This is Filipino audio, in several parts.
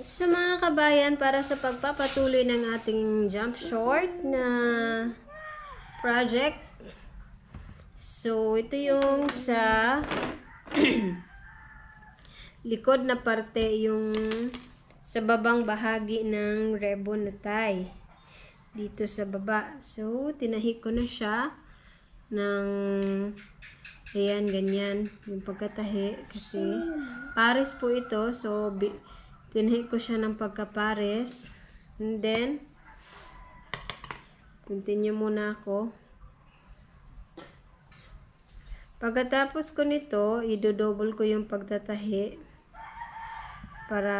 Sa mga kabayan, para sa pagpapatuloy ng ating jump short na project. So, ito yung sa likod na parte yung sa babang bahagi ng ribbon na tie. Dito sa baba. So, tinahi ko na siya ng ayan, ganyan. Yung pagkatahi kasi paris po ito. So, tinhi ko siya ng pagkapares. And then, continue muna ako. Pagkatapos ko nito, idodouble ko yung pagtatahi para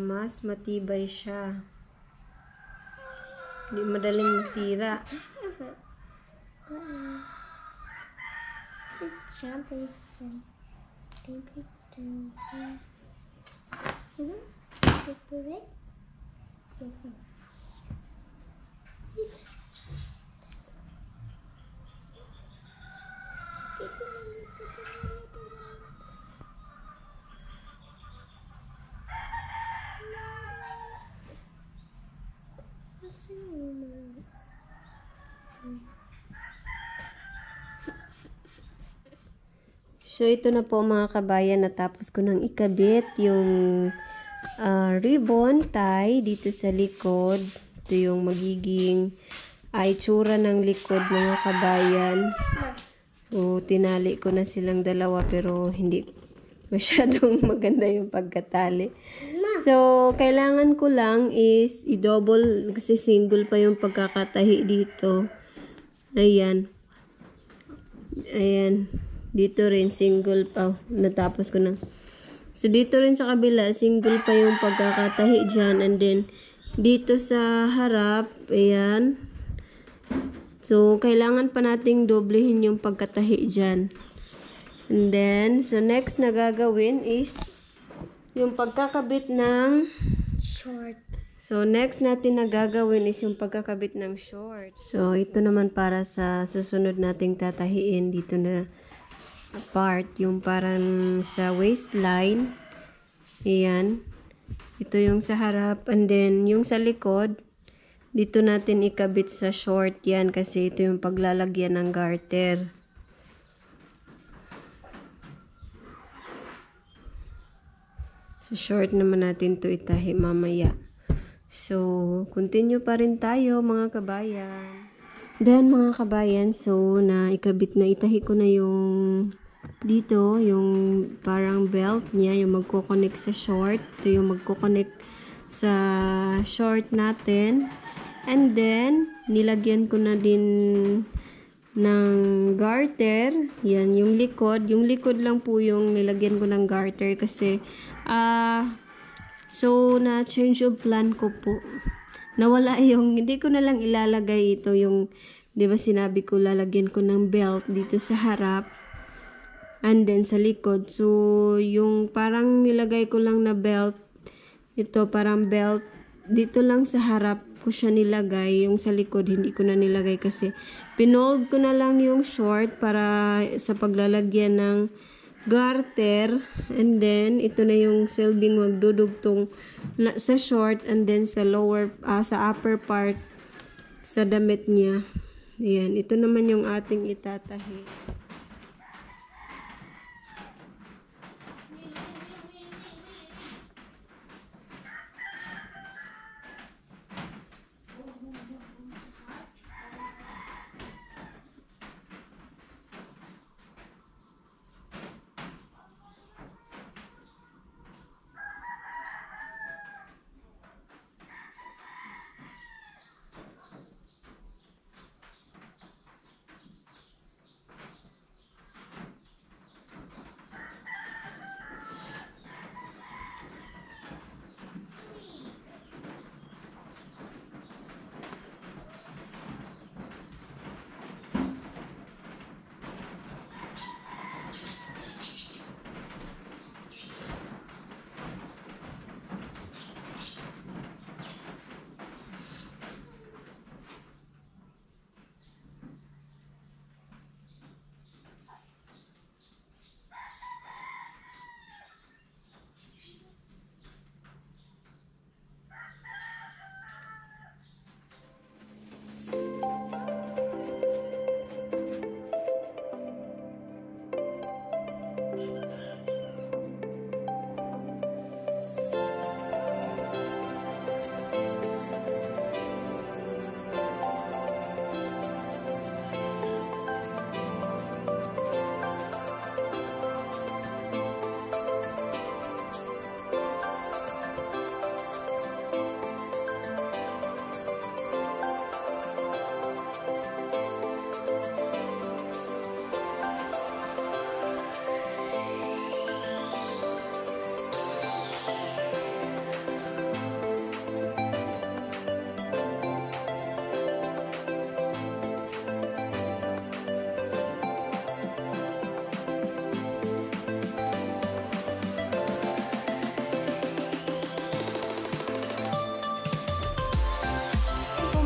mas matibay siya. Hindi madaling masira. Baby, baby, baby. Spirit. Yes, sir. So, ito na po mga kabayan, natapos ko nang ikabit yung uh, ribbon tie dito sa likod. Ito yung magiging ay ah, tsura ng likod mga kabayan. So, tinali ko na silang dalawa pero hindi masyadong maganda yung pagkatali. So, kailangan ko lang is i-double kasi single pa yung pagkakatahi dito. Ayan. Ayan. Dito rin single pa. Natapos ko na. So, dito rin sa kabila, single pa yung pagkakatahi dyan. And then, dito sa harap, ayan. So, kailangan pa nating doblehin yung pagkatahi dyan. And then, so next na gagawin is yung pagkakabit ng short. So, next natin na gagawin is yung pagkakabit ng short. So, ito naman para sa susunod nating tatahiin dito na part, yung parang sa waistline. Ayan. Ito yung sa harap. And then, yung sa likod, dito natin ikabit sa short yan kasi ito yung paglalagyan ng garter. So, short naman natin to itahi mamaya. So, continue pa rin tayo mga kabayan. Then mga kabayan, so na ikabit na itahi ko na yung dito, yung parang belt niya, yung magkoconnect sa short. Ito yung magkoconnect sa short natin. And then, nilagyan ko na din ng garter. Yan, yung likod. Yung likod lang po yung nilagyan ko ng garter kasi, ah, uh, so, na-change of plan ko po. Nawala yung, hindi ko na lang ilalagay ito yung, di ba sinabi ko, lalagyan ko ng belt dito sa harap and then sa likod. So, yung parang nilagay ko lang na belt, ito parang belt, dito lang sa harap ko siya nilagay. Yung sa likod, hindi ko na nilagay kasi pinold ko na lang yung short para sa paglalagyan ng garter and then ito na yung silbing magdudugtong na, sa short and then sa lower uh, sa upper part sa damit niya. Ayan, ito naman yung ating itatahi.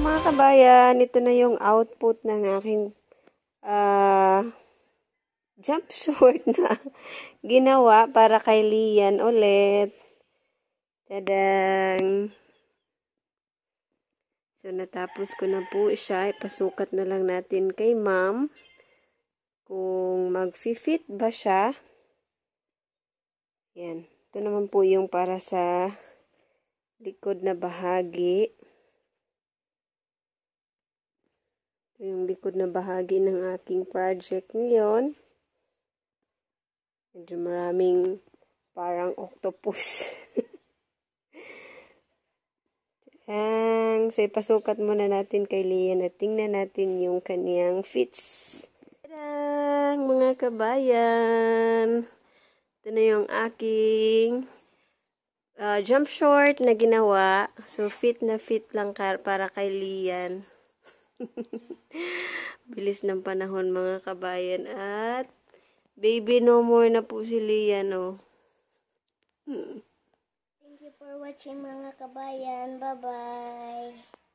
mga kabayan, ito na yung output ng aking uh, ah, jump short na ginawa para kay Lian ulit. Tadang! So, natapos ko na po siya. Ipasukat na lang natin kay ma'am kung mag-fit ba siya. Yan. Ito naman po yung para sa likod na bahagi. Ito yung likod na bahagi ng aking project ngayon. Medyo maraming parang octopus. Ang so ipasukat muna natin kay Lian at tingnan natin yung kaniyang fits. Tadang mga kabayan! Ito na yung aking uh, jump short na ginawa. So, fit na fit lang para kay Lian. Bilis ng panahon mga kabayan at baby no more na po si Lian no. Hmm. Thank you for watching mga kabayan. Bye-bye.